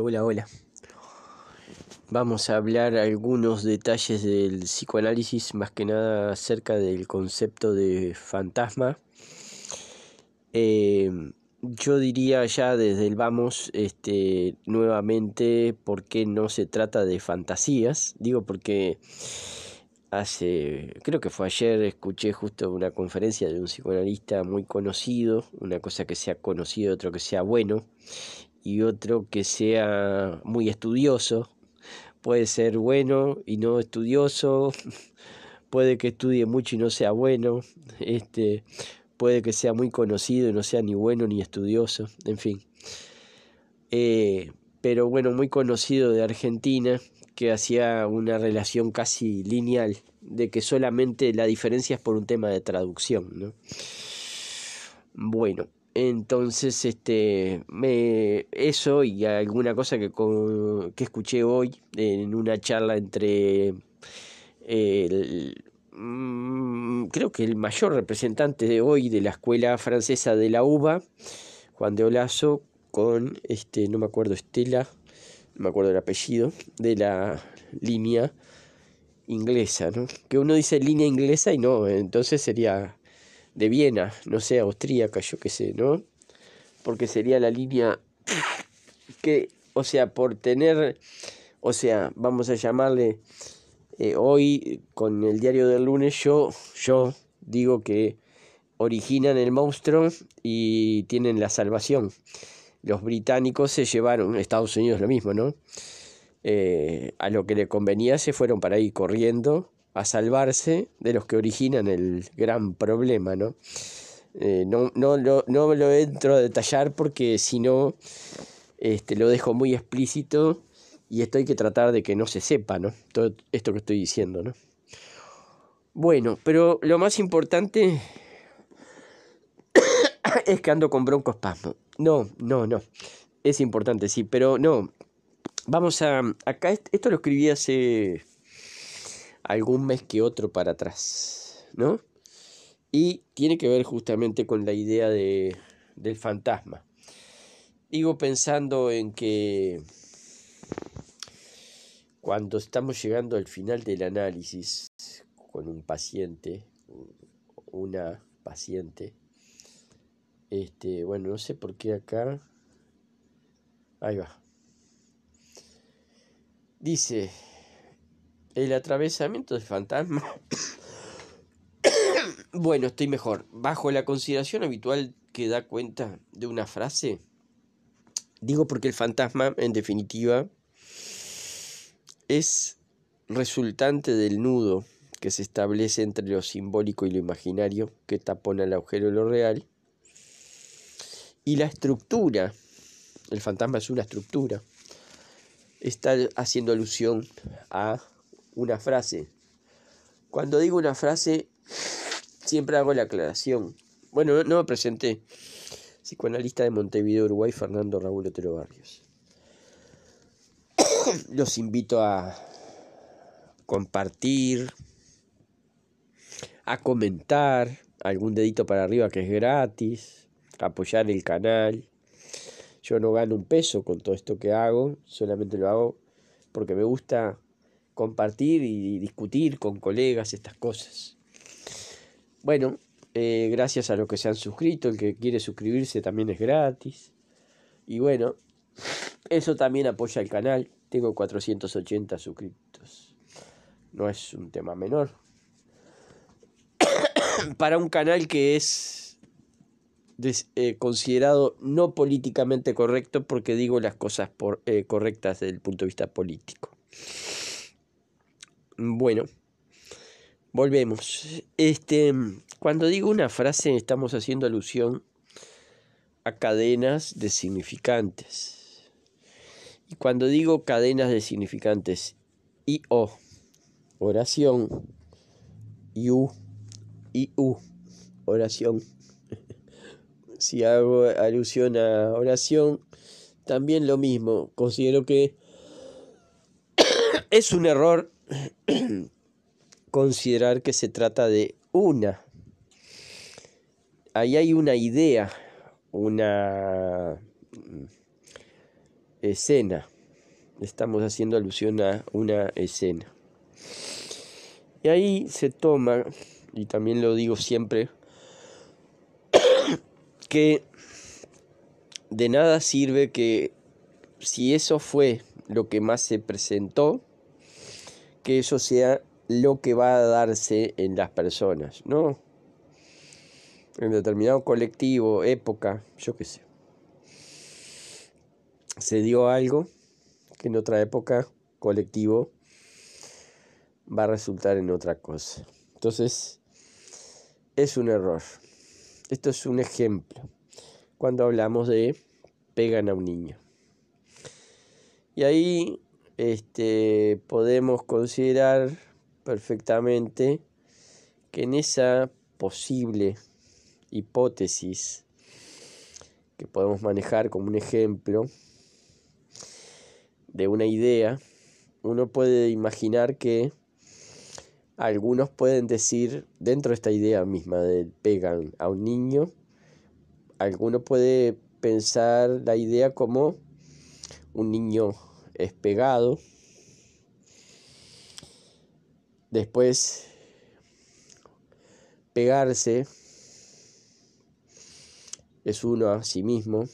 hola, hola. Vamos a hablar algunos detalles del psicoanálisis, más que nada acerca del concepto de fantasma. Eh, yo diría ya desde el vamos, este, nuevamente, por qué no se trata de fantasías. Digo porque hace, creo que fue ayer, escuché justo una conferencia de un psicoanalista muy conocido, una cosa que sea conocido, otra que sea bueno, y otro que sea muy estudioso. Puede ser bueno y no estudioso, puede que estudie mucho y no sea bueno, este, puede que sea muy conocido y no sea ni bueno ni estudioso, en fin. Eh, pero bueno, muy conocido de Argentina, que hacía una relación casi lineal, de que solamente la diferencia es por un tema de traducción. Bueno, entonces, este, me, eso y alguna cosa que, escuché hoy en una charla entre mm, creo que el mayor representante de hoy de la escuela francesa de la UBA, Juan de Olazo, con este, no me acuerdo, Estela, no me acuerdo el apellido, de la línea inglesa, Que uno dice línea inglesa y no, entonces sería de Viena, no sé, austríaca, yo qué sé, ¿no? Porque sería la línea que, o sea, por tener, o sea, vamos a llamarle, eh, hoy con el diario del lunes yo, yo digo que originan el monstruo y tienen la salvación. Los británicos se llevaron, Estados Unidos lo mismo, ¿no? Eh, a lo que le convenía se fueron para ahí corriendo a salvarse de los que originan el gran problema, ¿no? Eh, no, no, lo, no lo entro a detallar porque si no este, lo dejo muy explícito y esto hay que tratar de que no se sepa, ¿no? Todo esto que estoy diciendo, ¿no? Bueno, pero lo más importante es que ando con broncospasmo. No, no, no. Es importante, sí, pero no. Vamos a. Acá esto lo escribí hace algún mes que otro para atrás, ¿no? Y tiene que ver justamente con la idea de, del fantasma. Digo pensando en que cuando estamos llegando al final del análisis con un paciente, una paciente, este, bueno, no sé por qué acá, ahí va. Dice, el atravesamiento del fantasma. bueno, estoy mejor. Bajo la consideración habitual que da cuenta de una frase. Digo porque el fantasma, en definitiva, es resultante del nudo que se establece entre lo simbólico y lo imaginario, que tapona el agujero de lo real, y la estructura, el fantasma es una estructura, está haciendo alusión a una frase. Cuando digo una frase, siempre hago la aclaración. Bueno, no, me presenté. Psicoanalista de Montevideo, Uruguay, Fernando Raúl Otero Barrios. Los invito a compartir, a comentar, algún dedito para arriba que es gratis, apoyar el canal. Yo no gano un peso con todo esto que hago, solamente lo hago porque me gusta compartir y discutir con colegas estas cosas. Bueno, eh, gracias a los que se han suscrito, el que quiere suscribirse también es gratis. Y bueno, eso también apoya el canal. Tengo 480 suscriptos. No es un tema menor. Para un canal que es eh, considerado no políticamente correcto porque digo las cosas por, eh, correctas desde el punto de vista político. Bueno, volvemos. Este, cuando digo una frase estamos haciendo alusión a cadenas de significantes. Y cuando digo cadenas de significantes, y o, oración, I-U, oración. si hago alusión a oración, también lo mismo. Considero que es un error considerar que se trata de una. Ahí hay una idea, una mm, escena. Estamos haciendo alusión a una escena. Y ahí se toma, y también lo digo siempre, que de nada sirve que si eso fue lo que más se presentó, que eso sea lo que va a darse en las personas, ¿no? En determinado colectivo, época, yo qué sé. Se dio algo que en otra época, colectivo, va a resultar en otra cosa. Entonces, es un error. Esto es un ejemplo. Cuando hablamos de pegan a un niño. Y ahí este, podemos considerar perfectamente que en esa posible hipótesis que podemos manejar como un ejemplo de una idea, uno puede imaginar que algunos pueden decir dentro de esta idea misma de pegan a un niño, alguno puede pensar la idea como un niño es pegado. Después pegarse es uno a sí mismo.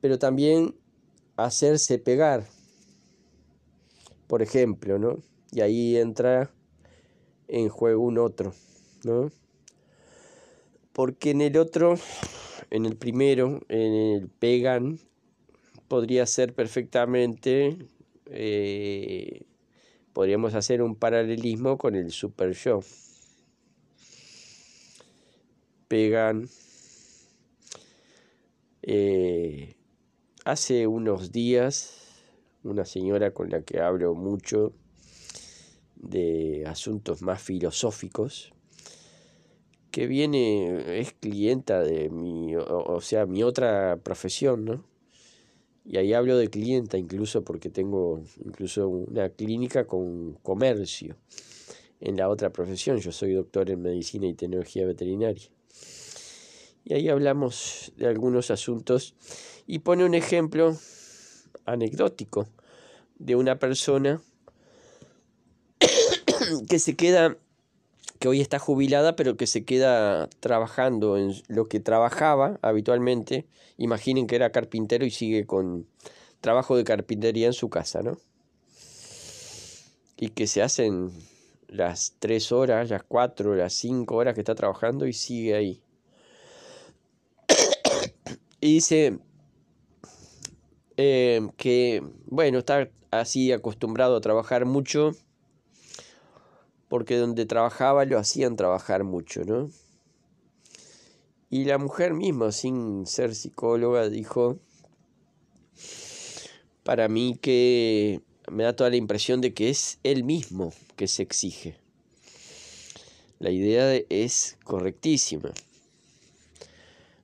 Pero también hacerse pegar. Por ejemplo, ¿no? Y ahí entra en juego un otro, ¿no? Porque en el otro, en el primero, en el pegan, podría ser perfectamente, eh, podríamos hacer un paralelismo con el super show Pegan. Eh, hace unos días, una señora con la que hablo mucho de asuntos más filosóficos, que viene, es clienta de mi, o sea, mi otra profesión, ¿no? y ahí hablo de clienta incluso porque tengo incluso una clínica con comercio en la otra profesión. Yo soy doctor en medicina y tecnología veterinaria. Y ahí hablamos de algunos asuntos y pone un ejemplo anecdótico de una persona que se queda que hoy está jubilada, pero que se queda trabajando en lo que trabajaba habitualmente. Imaginen que era carpintero y sigue con trabajo de carpintería en su casa, ¿no? Y que se hacen las tres horas, las cuatro, las cinco horas que está trabajando y sigue ahí. y dice eh, que, bueno, está así acostumbrado a trabajar mucho porque donde trabajaba lo hacían trabajar mucho, ¿no? Y la mujer misma, sin ser psicóloga, dijo, para mí que me da toda la impresión de que es él mismo que se exige. La idea es correctísima.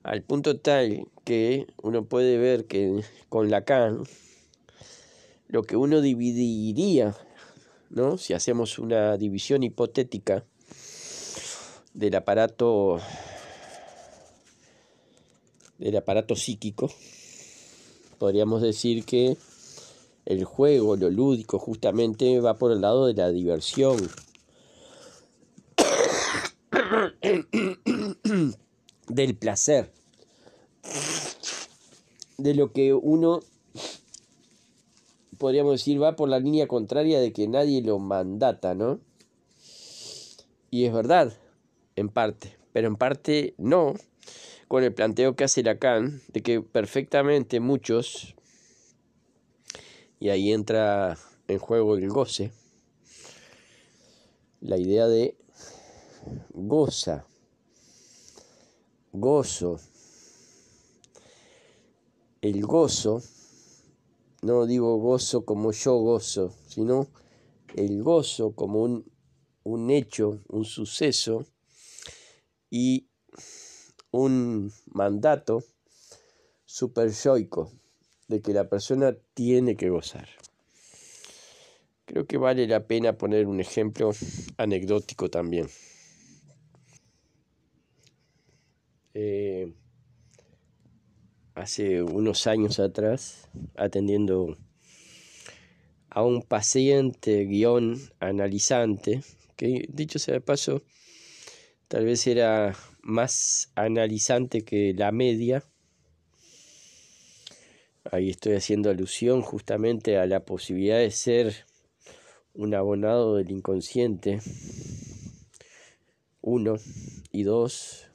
Al punto tal que uno puede ver que con la Lacan, lo que uno dividiría si hacemos una división hipotética del aparato del aparato psíquico, podríamos decir que el juego, lo lúdico, justamente va por el lado de la diversión. del placer. De lo que uno podríamos decir, va por la línea contraria de que nadie lo mandata, ¿no? Y es verdad, en parte, pero en parte no, con el planteo que hace Lacan de que perfectamente muchos, y ahí entra en juego el goce, la idea de goza, gozo, el gozo no digo gozo como yo gozo, sino el gozo como un, hecho, un suceso y un mandato superyoico de que la persona tiene que gozar. Creo que vale la pena poner un ejemplo anecdótico también. Eh, hace unos años atrás atendiendo a un paciente guión analizante, que dicho sea de paso, tal vez era más analizante que la media. Ahí estoy haciendo alusión justamente a la posibilidad de ser un abonado del inconsciente. Uno. Y dos,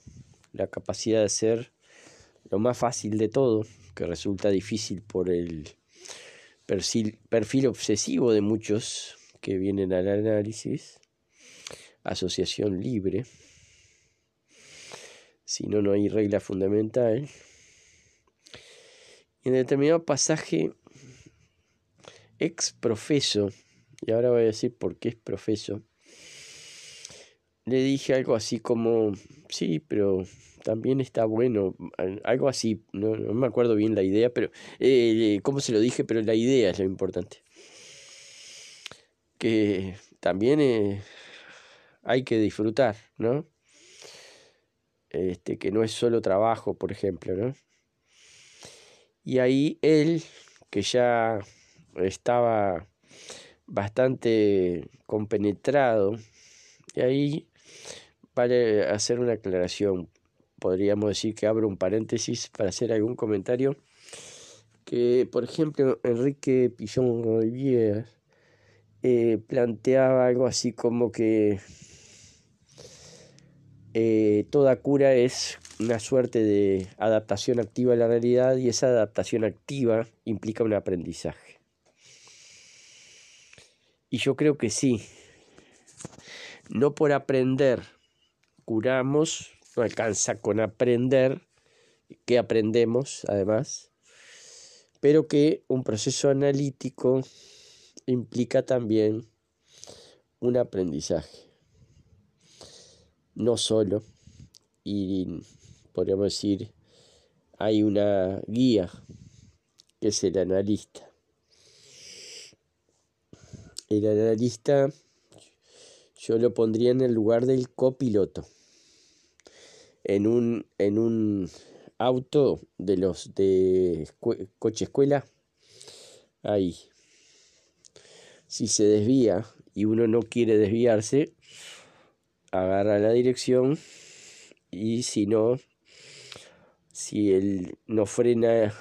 la capacidad de ser lo más fácil de todo, que resulta difícil por el perfil, obsesivo de muchos que vienen al análisis, asociación libre, si no, no hay regla fundamental. en determinado pasaje, ex profeso, y ahora voy a decir por qué es profeso, le dije algo así como, sí, pero también está bueno, algo así, no, me acuerdo bien la idea, pero eh, eh, cómo se lo dije, pero la idea es lo importante. Que también eh, hay que disfrutar, ¿no? Este, que no es solo trabajo, por ejemplo, ¿no? Y ahí él, que ya estaba bastante compenetrado, y ahí para hacer una aclaración, podríamos decir que abro un paréntesis para hacer algún comentario. Que, por ejemplo, Enrique Pillón Rodríguez eh, planteaba algo así como que eh, toda cura es una suerte de adaptación activa a la realidad y esa adaptación activa implica un aprendizaje. Y yo creo que sí, no por aprender curamos, no alcanza con aprender, que aprendemos además, pero que un proceso analítico implica también un aprendizaje. No solo, y podríamos decir, hay una guía que es el analista. El analista yo lo pondría en el lugar del copiloto. En un, en un auto de los de coche escuela, ahí. Si se desvía y uno no quiere desviarse, agarra la dirección y si no, si él no frena,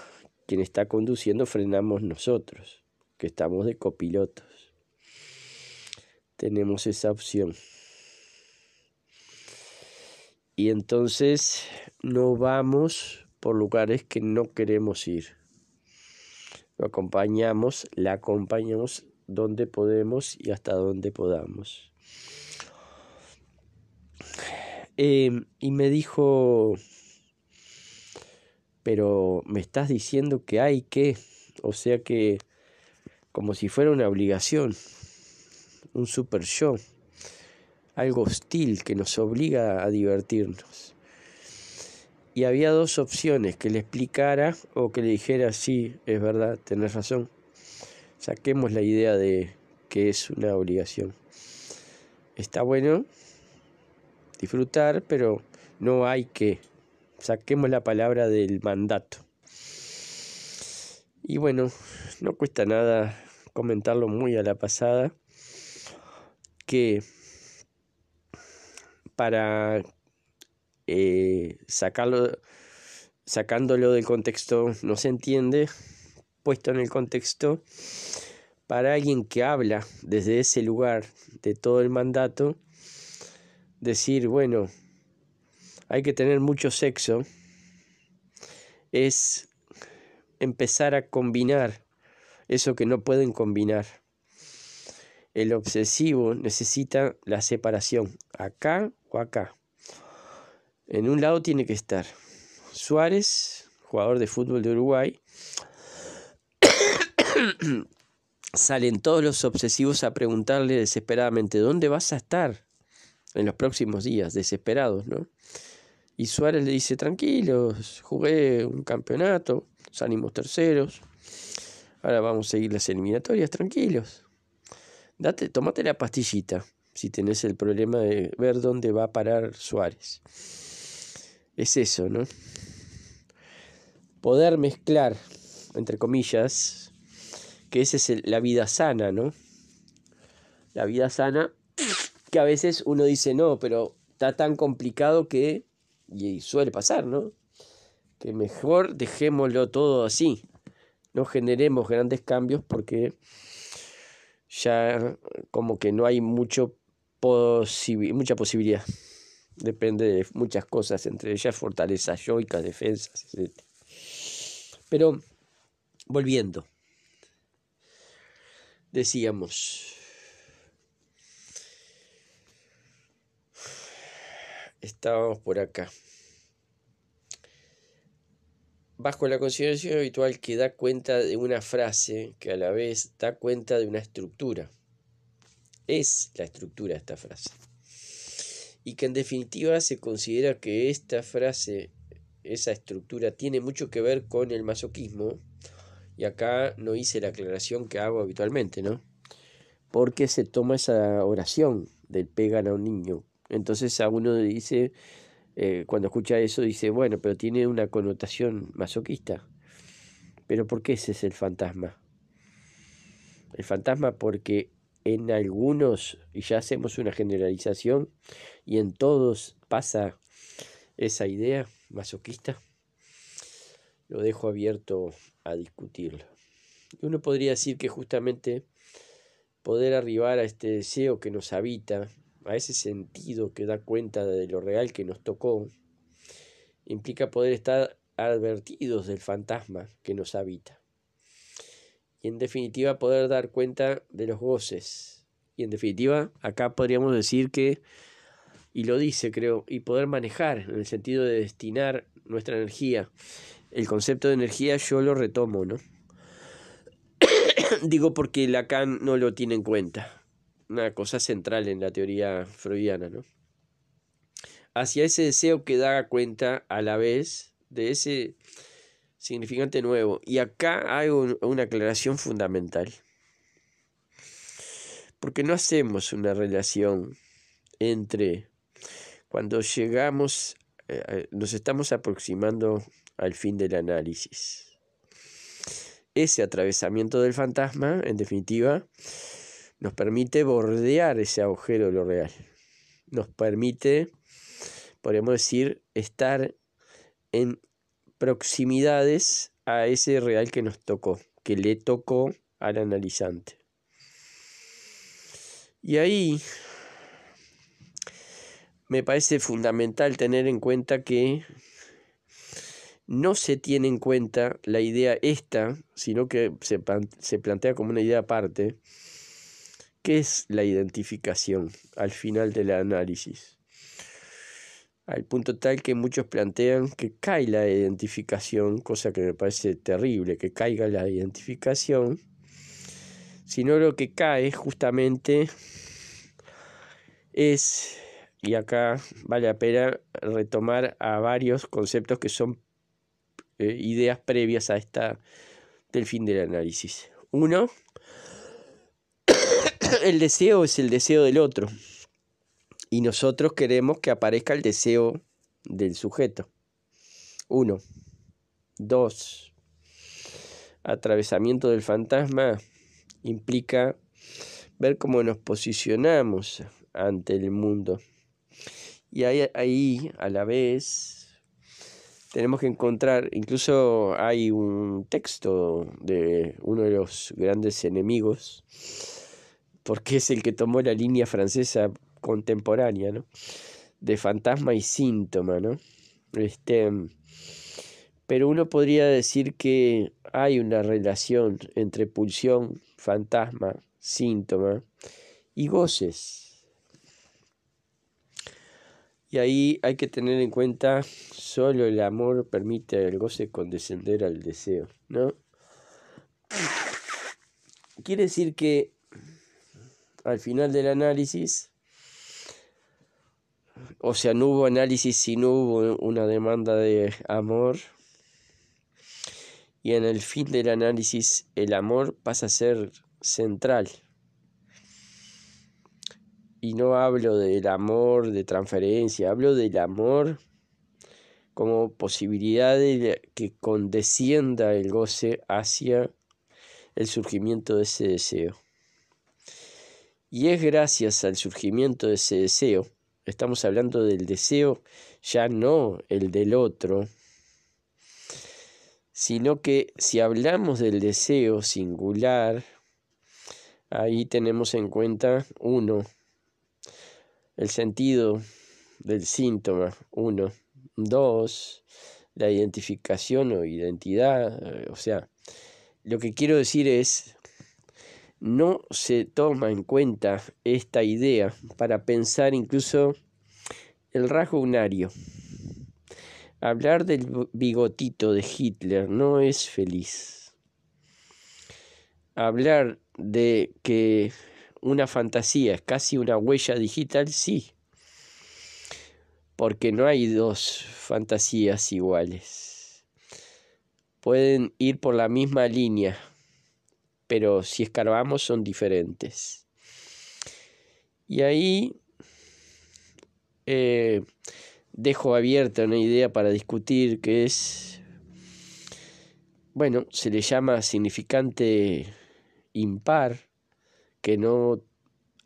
quien está conduciendo, frenamos nosotros, que estamos de copiloto tenemos esa opción. Y entonces no vamos por lugares que no queremos ir. Lo acompañamos, la acompañamos donde podemos y hasta donde podamos. Em, y me dijo, pero me estás diciendo que hay que, o sea que como si fuera una obligación un super show, algo hostil que nos obliga a divertirnos. Y había dos opciones, que le explicara o que le dijera, sí, es verdad, tenés razón. Saquemos la idea de que es una obligación. Está bueno disfrutar, pero no hay que. Saquemos la palabra del mandato. Y bueno, no cuesta nada comentarlo muy a la pasada que para eh, sacarlo, sacándolo del contexto no se entiende, puesto en el contexto, para alguien que habla desde ese lugar de todo el mandato, decir, bueno, hay que tener mucho sexo, es empezar a combinar eso que no pueden combinar. El obsesivo necesita la separación, acá o acá. En un lado tiene que estar. Suárez, jugador de fútbol de Uruguay, salen todos los obsesivos a preguntarle desesperadamente, ¿dónde vas a estar en los próximos días? Desesperados, ¿no? Y Suárez le dice, tranquilos, jugué un campeonato, salimos terceros, ahora vamos a seguir las eliminatorias, tranquilos. Date, tómate la pastillita si tenés el problema de ver dónde va a parar Suárez. Es eso, ¿no? Poder mezclar, entre comillas, que esa es la vida sana, ¿no? La vida sana, que a veces uno dice, no, pero está tan complicado que, y suele pasar, ¿no? Que mejor dejémoslo todo así. No generemos grandes cambios porque ya como que no hay mucho mucha posibilidad. Depende de muchas cosas, entre ellas fortalezas yoicas, defensas, etc. Pero volviendo, decíamos, estábamos por acá bajo la consideración habitual que da cuenta de una frase que a la vez da cuenta de una estructura. Es la estructura de esta frase. Y que en definitiva se considera que esta frase, esa estructura, tiene mucho que ver con el masoquismo. Y acá no hice la aclaración que hago habitualmente, ¿no? Porque se toma esa oración del pegan a un niño. Entonces a uno dice, eh, cuando escucha eso dice, bueno, pero tiene una connotación masoquista. Pero ¿por qué ese es el fantasma? El fantasma porque en algunos, y ya hacemos una generalización, y en todos pasa esa idea masoquista, lo dejo abierto a discutirlo. Uno podría decir que justamente poder arribar a este deseo que nos habita, a ese sentido que da cuenta de lo real que nos tocó, implica poder estar advertidos del fantasma que nos habita. Y en definitiva poder dar cuenta de los goces. Y en definitiva, acá podríamos decir que, y lo dice creo, y poder manejar en el sentido de destinar nuestra energía. El concepto de energía yo lo retomo, ¿no? Digo porque Lacan no lo tiene en cuenta una cosa central en la teoría freudiana, ¿no? Hacia ese deseo que da cuenta a la vez de ese significante nuevo. Y acá hay una aclaración fundamental. Porque no hacemos una relación entre cuando llegamos, eh, eh, nos estamos aproximando al fin del análisis. Ese atravesamiento del fantasma, en definitiva, nos permite bordear ese agujero de lo real, nos permite, podríamos decir, estar en proximidades a ese real que nos tocó, que le tocó al analizante. Y ahí me parece fundamental tener en cuenta que no se tiene en cuenta la idea esta, sino que se, se plantea como una idea aparte, ¿Qué es la identificación al final del análisis? Al punto tal que muchos plantean que cae la identificación, cosa que me parece terrible, que caiga la identificación, sino lo que cae justamente es, y acá vale la pena retomar a varios conceptos que son eh, ideas previas a esta del fin del análisis. Uno, el deseo es el deseo del otro. Y nosotros queremos que aparezca el deseo del sujeto. Uno. Dos. Atravesamiento del fantasma implica ver cómo nos posicionamos ante el mundo. Y ahí, a la vez tenemos que encontrar, incluso hay un texto de uno de los grandes enemigos porque es el que tomó la línea francesa contemporánea, ¿no? De fantasma y síntoma, ¿no? Este, pero uno podría decir que hay una relación entre pulsión, fantasma, síntoma y goces. Y ahí hay que tener en cuenta, solo el amor permite el goce condescender al deseo, ¿no? Quiere decir que al final del análisis, o sea, no hubo análisis si no hubo una demanda de amor. Y en el fin del análisis el amor pasa a ser central. Y no hablo del amor de transferencia, hablo del amor como posibilidad de que condescienda el goce hacia el surgimiento de ese deseo. Y es gracias al surgimiento de ese deseo, estamos hablando del deseo ya no el del otro, sino que si hablamos del deseo singular, ahí tenemos en cuenta uno, el sentido del síntoma, uno, dos, la identificación o identidad, eh, o sea, lo que quiero decir es no se toma en cuenta esta idea para pensar incluso el rasgo unario. Hablar del bigotito de Hitler no es feliz. Hablar de que una fantasía es casi una huella digital, sí. Porque no hay dos fantasías iguales. Pueden ir por la misma línea, pero si escarbamos son diferentes. Y ahí eh, dejo abierta una idea para discutir que es, bueno, se le llama significante impar, que no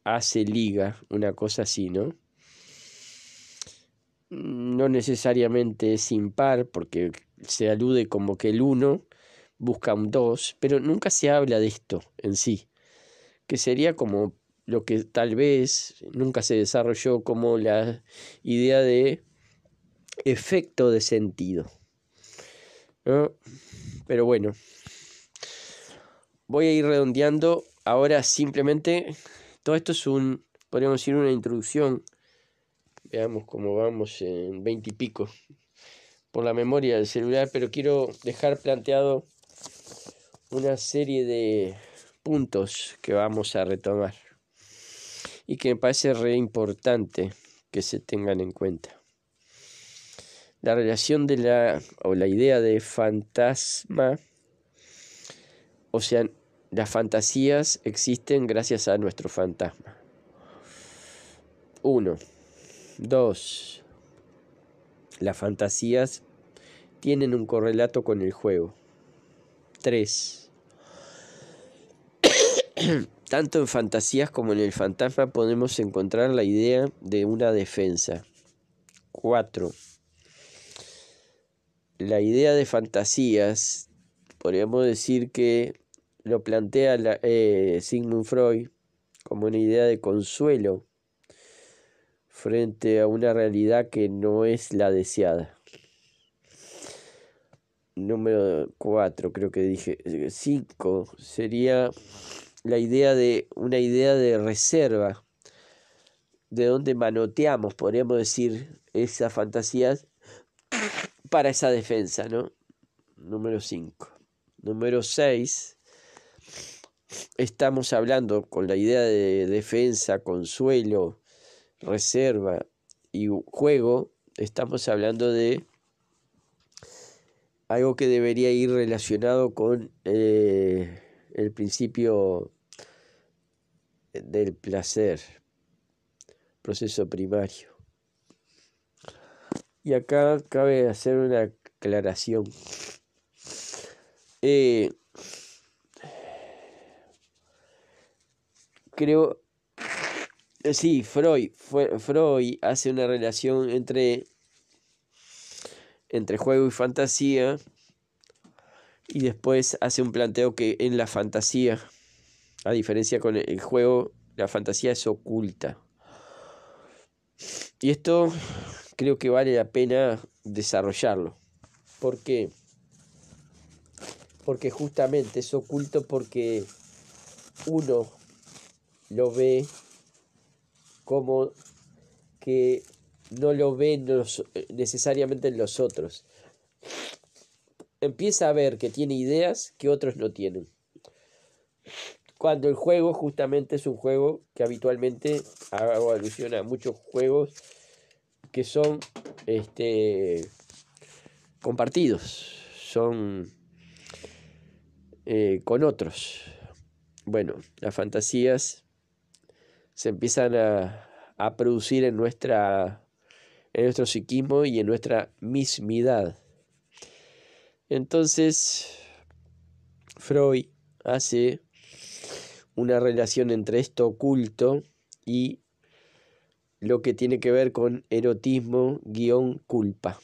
hace liga, una cosa así, ¿no? No necesariamente es impar, porque se alude como que el uno Buscan dos. 2, pero nunca se habla de esto en sí, que sería como lo que tal vez nunca se desarrolló como la idea de efecto de sentido. Pero bueno, voy a ir redondeando. Ahora simplemente, todo esto es un, podríamos decir, una introducción. Veamos cómo vamos en 20 y pico por la memoria del celular, pero quiero dejar planteado una serie de puntos que vamos a retomar y que me parece re importante que se tengan en cuenta. La relación de la o la idea de fantasma, o sea, las fantasías existen gracias a nuestro fantasma. Uno. Dos. Las fantasías tienen un correlato con el juego. Tres Tanto en fantasías como en el fantasma podemos encontrar la idea de una defensa. 4. La idea de fantasías, podríamos decir que lo plantea eh, Sigmund Freud como una idea de consuelo frente a una realidad que no es la deseada. Número 4, creo que dije. 5 eh, sería la idea de una idea de reserva, de donde manoteamos, podríamos decir, esas fantasías para esa defensa, ¿no? Número 5. Número 6. Estamos hablando con la idea de defensa, consuelo, reserva y juego. Estamos hablando de algo que debería ir relacionado con eh, el principio del placer, proceso primario. Y acá cabe hacer una aclaración. Eh, creo, sí, Freud, Freud hace una relación entre, entre juego y fantasía y después hace un planteo que en la fantasía a diferencia con el juego, la fantasía es oculta. Y esto creo que vale la pena desarrollarlo. ¿Por qué? Porque justamente es oculto porque uno lo ve como que no lo ve necesariamente en los otros. Empieza a ver que tiene ideas que otros no tienen cuando el juego justamente es un juego que habitualmente hago alusión a muchos juegos que son este, compartidos, son eh, con otros. Bueno, las fantasías se empiezan a, producir en, nuestra, en nuestro psiquismo y en nuestra mismidad. Entonces, Freud hace una relación entre esto oculto y lo que tiene que ver con erotismo guión culpa.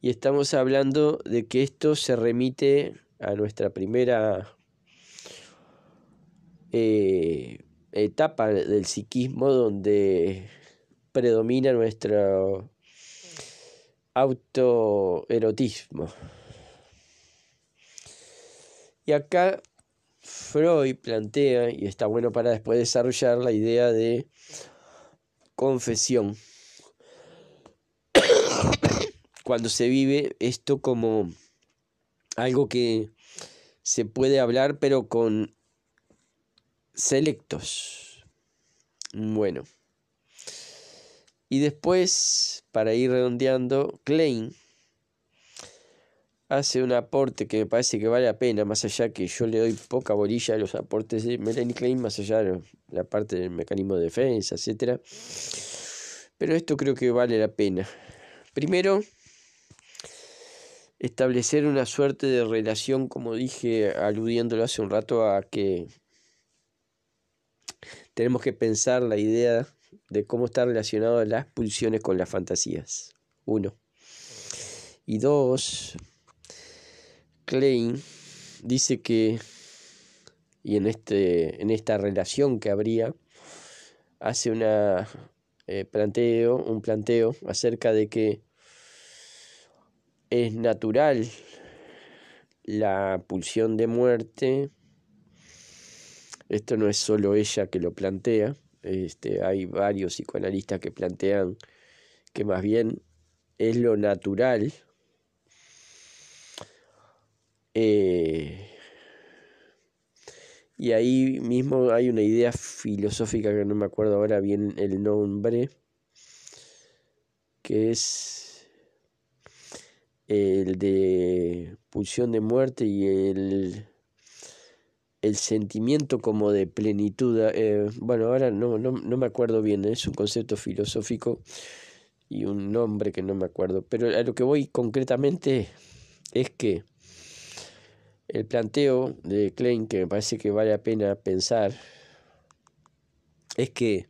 Y estamos hablando de que esto se remite a nuestra primera eh, etapa del psiquismo donde predomina nuestro autoerotismo. Y acá Freud plantea, y está bueno para después desarrollar, la idea de confesión. Cuando se vive esto como algo que se puede hablar, pero con selectos. Bueno. Y después, para ir redondeando, Klein hace un aporte que me parece que vale la pena, más allá que yo le doy poca bolilla a los aportes de Melanie Klein, más allá de la parte del mecanismo de defensa, etcétera. Pero esto creo que vale la pena. Primero, establecer una suerte de relación, como dije, aludiéndolo hace un rato a que tenemos que pensar la idea de cómo están relacionadas las pulsiones con las fantasías. Uno. Y dos, Klein dice que, y en, este, en esta relación que habría, hace una, eh, planteo, un planteo acerca de que es natural la pulsión de muerte. Esto no es solo ella que lo plantea, este, hay varios psicoanalistas que plantean que más bien es lo natural eh, y ahí mismo hay una idea filosófica que no me acuerdo ahora bien el nombre, que es el de pulsión de muerte y el, el sentimiento como de plenitud. Eh, bueno, ahora no, no, no me acuerdo bien, es un concepto filosófico y un nombre que no me acuerdo, pero a lo que voy concretamente es que el planteo de Klein que me parece que vale la pena pensar es que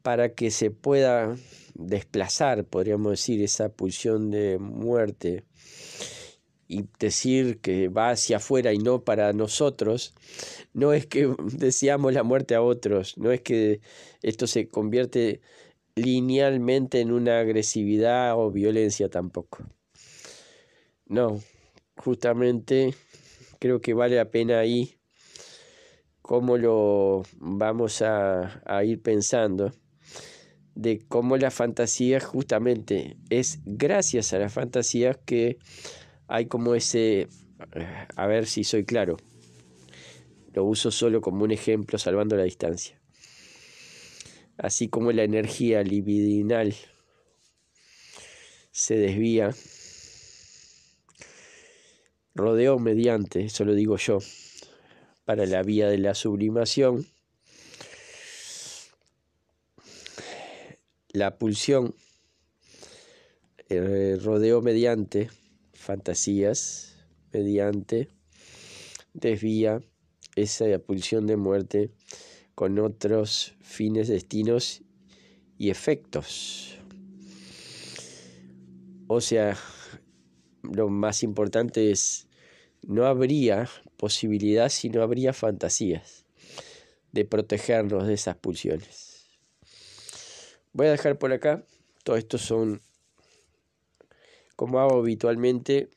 para que se pueda desplazar, podríamos decir, esa pulsión de muerte y decir que va hacia afuera y no para nosotros, no es que deseamos la muerte a otros, no es que esto se convierte linealmente en una agresividad o violencia tampoco. No, justamente creo que vale la pena ahí cómo lo vamos a, a ir pensando de cómo la fantasía justamente es gracias a la fantasía que hay como ese, a ver si soy claro, lo uso solo como un ejemplo salvando la distancia, así como la energía libidinal se desvía rodeo mediante, eso lo digo yo, para la vía de la sublimación, la pulsión, el eh, rodeo mediante, fantasías, mediante, desvía esa pulsión de muerte con otros fines, destinos y efectos. O sea, lo más importante es, no habría posibilidad si no habría fantasías de protegernos de esas pulsiones. Voy a dejar por acá, todo esto son, como hago habitualmente,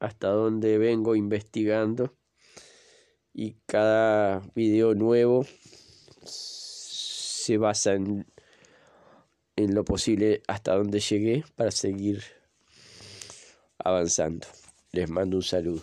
hasta donde vengo investigando y cada video nuevo se basa en, en lo posible hasta donde llegué para seguir avanzando. Les mando un saludo.